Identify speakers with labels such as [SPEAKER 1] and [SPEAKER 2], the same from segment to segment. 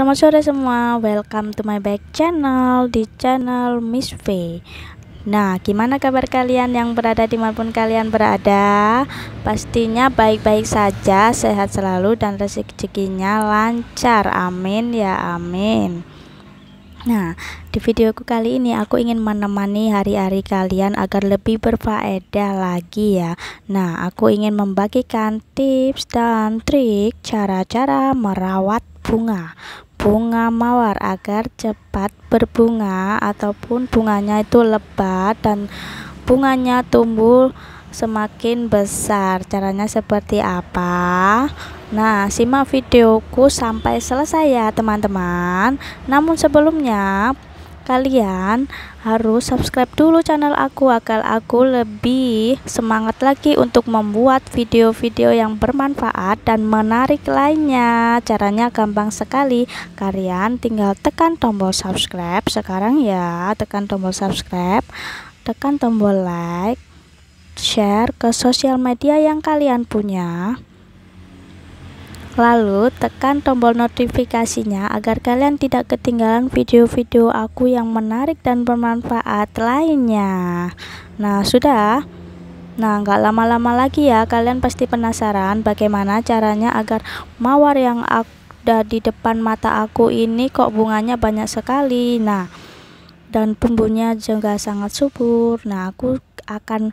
[SPEAKER 1] Selamat sore semua, welcome to my back channel di channel Miss V Nah, gimana kabar kalian yang berada dimanapun kalian berada? Pastinya baik-baik saja, sehat selalu dan rezekinya lancar, amin ya amin Nah, di videoku kali ini aku ingin menemani hari-hari kalian agar lebih berfaedah lagi ya. Nah, aku ingin membagikan tips dan trik cara-cara merawat bunga bunga mawar agar cepat berbunga ataupun bunganya itu lebat dan bunganya tumbuh semakin besar caranya seperti apa Nah simak videoku sampai selesai ya teman-teman namun sebelumnya kalian harus subscribe dulu channel aku agar aku lebih semangat lagi untuk membuat video-video yang bermanfaat dan menarik lainnya caranya gampang sekali kalian tinggal tekan tombol subscribe sekarang ya tekan tombol subscribe tekan tombol like share ke sosial media yang kalian punya Lalu tekan tombol notifikasinya agar kalian tidak ketinggalan video-video aku yang menarik dan bermanfaat lainnya Nah sudah Nah nggak lama-lama lagi ya kalian pasti penasaran bagaimana caranya agar mawar yang ada di depan mata aku ini kok bunganya banyak sekali Nah dan bumbunya juga sangat subur. Nah, aku akan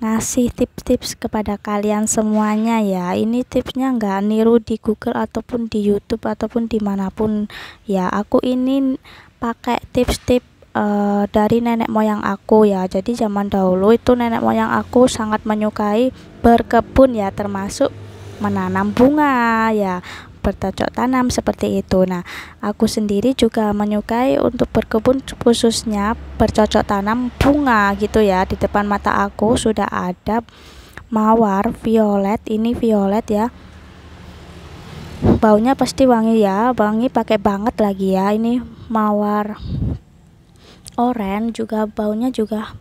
[SPEAKER 1] ngasih tips-tips kepada kalian semuanya ya ini tipsnya nggak niru di Google ataupun di YouTube ataupun dimanapun ya aku ini pakai tips-tips uh, eh, dari nenek moyang aku ya jadi zaman dahulu itu nenek moyang aku sangat menyukai berkebun ya termasuk menanam bunga ya bertocok tanam seperti itu. Nah, aku sendiri juga menyukai untuk berkebun khususnya bercocok tanam bunga gitu ya. Di depan mata aku sudah ada mawar violet, ini violet ya. Baunya pasti wangi ya, wangi pakai banget lagi ya. Ini mawar oren juga baunya juga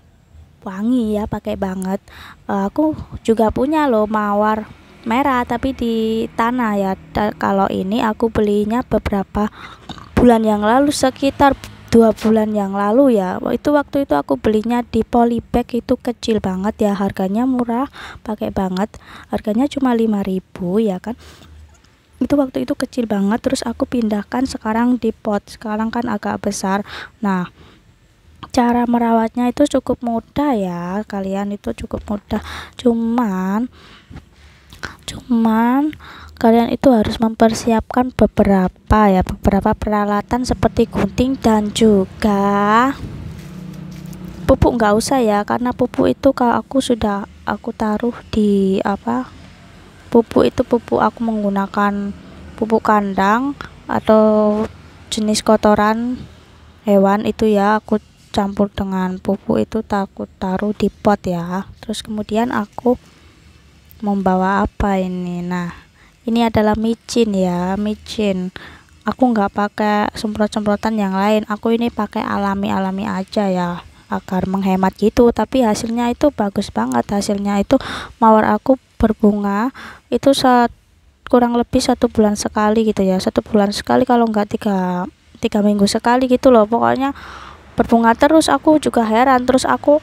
[SPEAKER 1] wangi ya, pakai banget. Eh, aku juga punya loh mawar merah tapi di tanah ya kalau ini aku belinya beberapa bulan yang lalu sekitar dua bulan yang lalu ya itu waktu itu aku belinya di polybag itu kecil banget ya harganya murah pakai banget harganya cuma 5000 ya kan itu waktu itu kecil banget terus aku pindahkan sekarang di pot sekarang kan agak besar nah cara merawatnya itu cukup mudah ya kalian itu cukup mudah cuman cuman kalian itu harus mempersiapkan beberapa ya beberapa peralatan seperti gunting dan juga pupuk nggak usah ya karena pupuk itu kalau aku sudah aku taruh di apa pupuk itu pupuk aku menggunakan pupuk kandang atau jenis kotoran hewan itu ya aku campur dengan pupuk itu takut taruh di pot ya terus kemudian aku membawa apa ini nah ini adalah micin ya micin aku nggak pakai semprot-semprotan yang lain aku ini pakai alami-alami aja ya agar menghemat gitu tapi hasilnya itu bagus banget hasilnya itu mawar aku berbunga itu saat kurang lebih satu bulan sekali gitu ya satu bulan sekali kalau nggak tiga tiga minggu sekali gitu loh pokoknya berbunga terus aku juga heran terus aku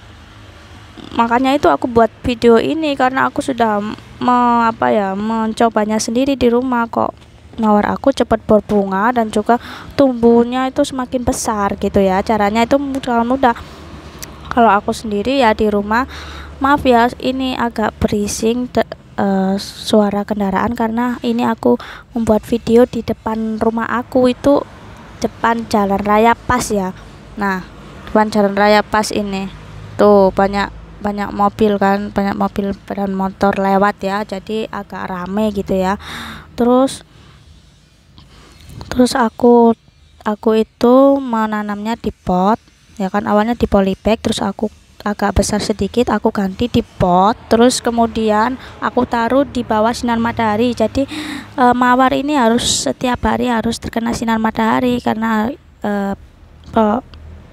[SPEAKER 1] makanya itu aku buat video ini karena aku sudah me, apa ya mencobanya sendiri di rumah kok mawar aku cepat berbunga dan juga tumbuhnya itu semakin besar gitu ya caranya itu mudah-mudah kalau aku sendiri ya di rumah maaf ya ini agak berising de, uh, suara kendaraan karena ini aku membuat video di depan rumah aku itu depan jalan raya pas ya nah depan jalan raya pas ini tuh banyak banyak mobil kan banyak mobil dan motor lewat ya jadi agak rame gitu ya terus terus aku aku itu menanamnya di pot ya kan awalnya di polybag terus aku agak besar sedikit aku ganti di pot terus kemudian aku taruh di bawah sinar matahari jadi e, mawar ini harus setiap hari harus terkena sinar matahari karena e, po,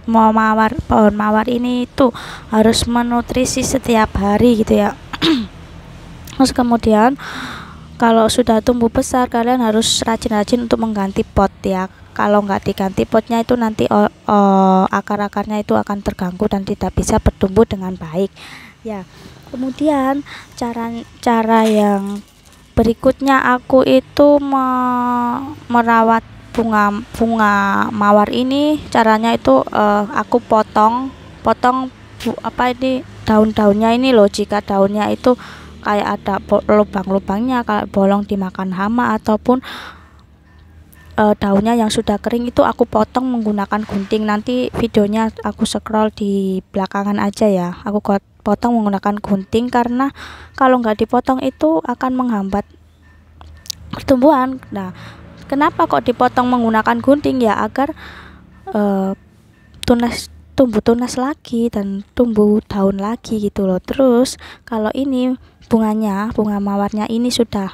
[SPEAKER 1] mau mawar pohon mawar ini itu harus menutrisi setiap hari gitu ya terus kemudian kalau sudah tumbuh besar kalian harus rajin-rajin untuk mengganti pot ya kalau nggak diganti potnya itu nanti oh, oh, akar-akarnya itu akan terganggu dan tidak bisa bertumbuh dengan baik ya kemudian cara cara yang berikutnya aku itu me merawat bunga bunga mawar ini caranya itu uh, aku potong potong bu, apa ini daun-daunnya ini loh jika daunnya itu kayak ada lubang-lubangnya kalau bolong dimakan hama ataupun uh, daunnya yang sudah kering itu aku potong menggunakan gunting nanti videonya aku scroll di belakangan aja ya aku potong menggunakan gunting karena kalau nggak dipotong itu akan menghambat pertumbuhan nah Kenapa kok dipotong menggunakan gunting ya agar uh, tunas tumbuh tunas lagi dan tumbuh daun lagi gitu loh. Terus kalau ini bunganya, bunga mawarnya ini sudah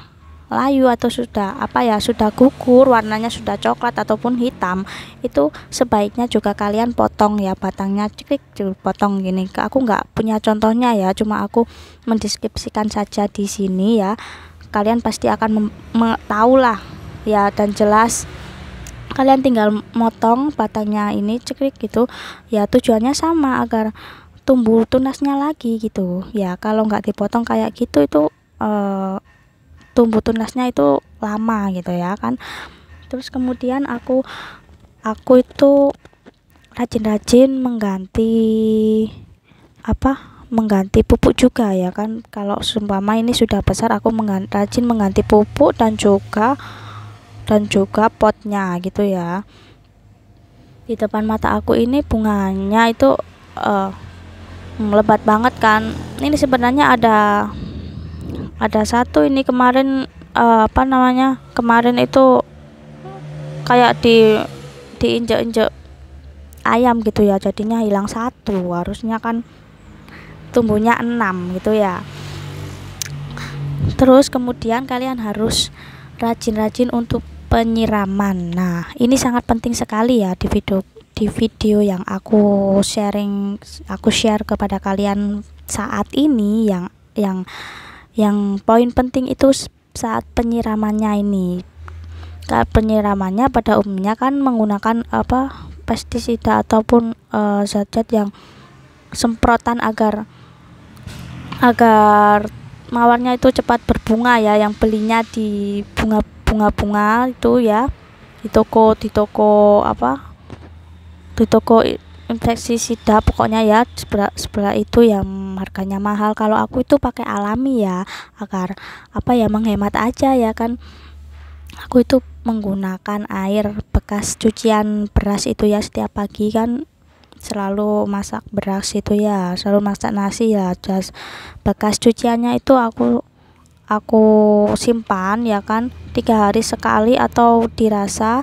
[SPEAKER 1] layu atau sudah apa ya sudah gugur warnanya sudah coklat ataupun hitam itu sebaiknya juga kalian potong ya batangnya cekik potong gini aku nggak punya contohnya ya cuma aku mendeskripsikan saja di sini ya kalian pasti akan tahu lah Ya, dan jelas kalian tinggal motong batangnya ini cekrik gitu ya tujuannya sama agar tumbuh tunasnya lagi gitu ya kalau nggak dipotong kayak gitu itu e, tumbuh tunasnya itu lama gitu ya kan terus kemudian aku aku itu rajin-rajin mengganti apa mengganti pupuk juga ya kan kalau seumpama ini sudah besar aku mengganti, rajin mengganti pupuk dan juga dan juga potnya gitu ya di depan mata aku ini bunganya itu uh, eh, lebat banget kan ini sebenarnya ada ada satu ini kemarin uh, apa namanya kemarin itu kayak di diinjek-injek ayam gitu ya jadinya hilang satu harusnya kan tumbuhnya enam gitu ya terus kemudian kalian harus rajin-rajin untuk penyiraman. Nah, ini sangat penting sekali ya di video di video yang aku sharing aku share kepada kalian saat ini yang yang yang poin penting itu saat penyiramannya ini. Saat penyiramannya pada umumnya kan menggunakan apa pestisida ataupun uh, zat-zat yang semprotan agar agar mawarnya itu cepat berbunga ya yang belinya di bunga bunga bunga itu ya di toko di toko apa di toko infeksi sida pokoknya ya sebelah sebelah itu yang harganya mahal kalau aku itu pakai alami ya agar apa ya menghemat aja ya kan aku itu menggunakan air bekas cucian beras itu ya setiap pagi kan selalu masak beras itu ya selalu masak nasi ya jas bekas cuciannya itu aku aku simpan ya kan tiga hari sekali atau dirasa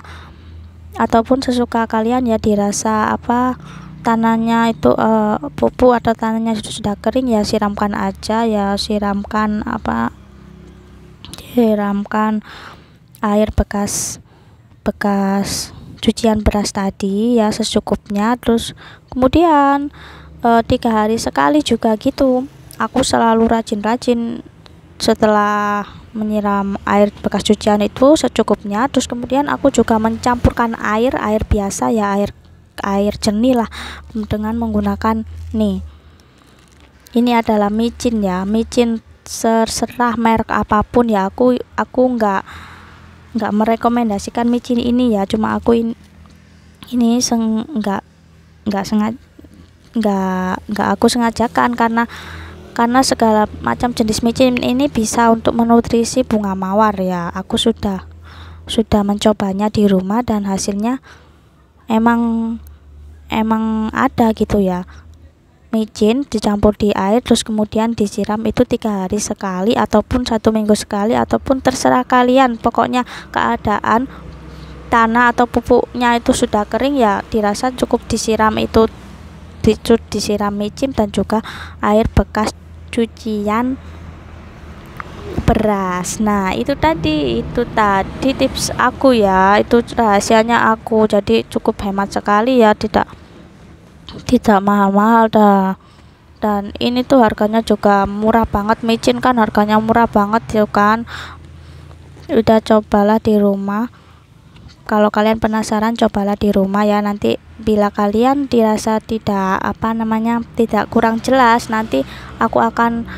[SPEAKER 1] ataupun sesuka kalian ya dirasa apa tanahnya itu uh, pupuk atau tanahnya sudah kering ya siramkan aja ya siramkan apa siramkan air bekas bekas cucian beras tadi ya secukupnya terus kemudian e, tiga hari sekali juga gitu aku selalu rajin-rajin setelah menyiram air bekas cucian itu secukupnya terus kemudian aku juga mencampurkan air air biasa ya air air jernih lah dengan menggunakan nih ini adalah micin ya micin seserah merek apapun ya aku aku enggak nggak merekomendasikan micin ini ya cuma aku in, ini seng nggak nggak sengaja nggak nggak aku sengajakan karena karena segala macam jenis micin ini bisa untuk menutrisi bunga mawar ya aku sudah sudah mencobanya di rumah dan hasilnya emang emang ada gitu ya micin dicampur di air terus kemudian disiram itu tiga hari sekali ataupun satu minggu sekali ataupun terserah kalian pokoknya keadaan tanah atau pupuknya itu sudah kering ya dirasa cukup disiram itu dicut disiram micin dan juga air bekas cucian beras nah itu tadi itu tadi tips aku ya itu rahasianya aku jadi cukup hemat sekali ya tidak tidak mahal-mahal dah dan ini tuh harganya juga murah banget micin kan harganya murah banget ya kan udah cobalah di rumah kalau kalian penasaran cobalah di rumah ya nanti bila kalian dirasa tidak apa namanya tidak kurang jelas nanti aku akan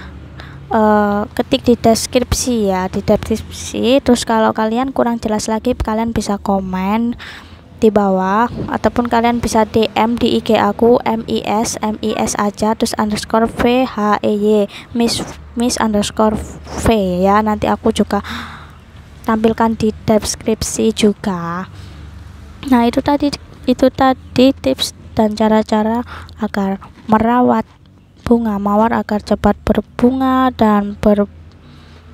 [SPEAKER 1] uh, ketik di deskripsi ya di deskripsi terus kalau kalian kurang jelas lagi kalian bisa komen di bawah ataupun kalian bisa DM di IG aku MIS MIS aja terus underscore V H E Y Miss Miss underscore V ya nanti aku juga tampilkan di deskripsi juga nah itu tadi itu tadi tips dan cara-cara agar merawat bunga mawar agar cepat berbunga dan ber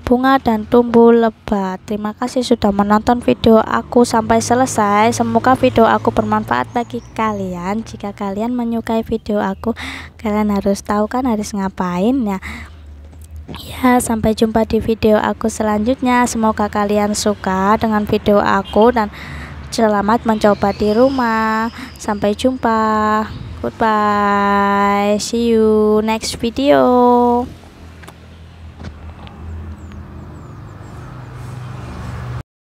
[SPEAKER 1] bunga dan tumbuh lebat. Terima kasih sudah menonton video aku sampai selesai. Semoga video aku bermanfaat bagi kalian. Jika kalian menyukai video aku, kalian harus tahu kan harus ngapain ya. Ya, sampai jumpa di video aku selanjutnya. Semoga kalian suka dengan video aku dan selamat mencoba di rumah. Sampai jumpa. Goodbye. See you next video.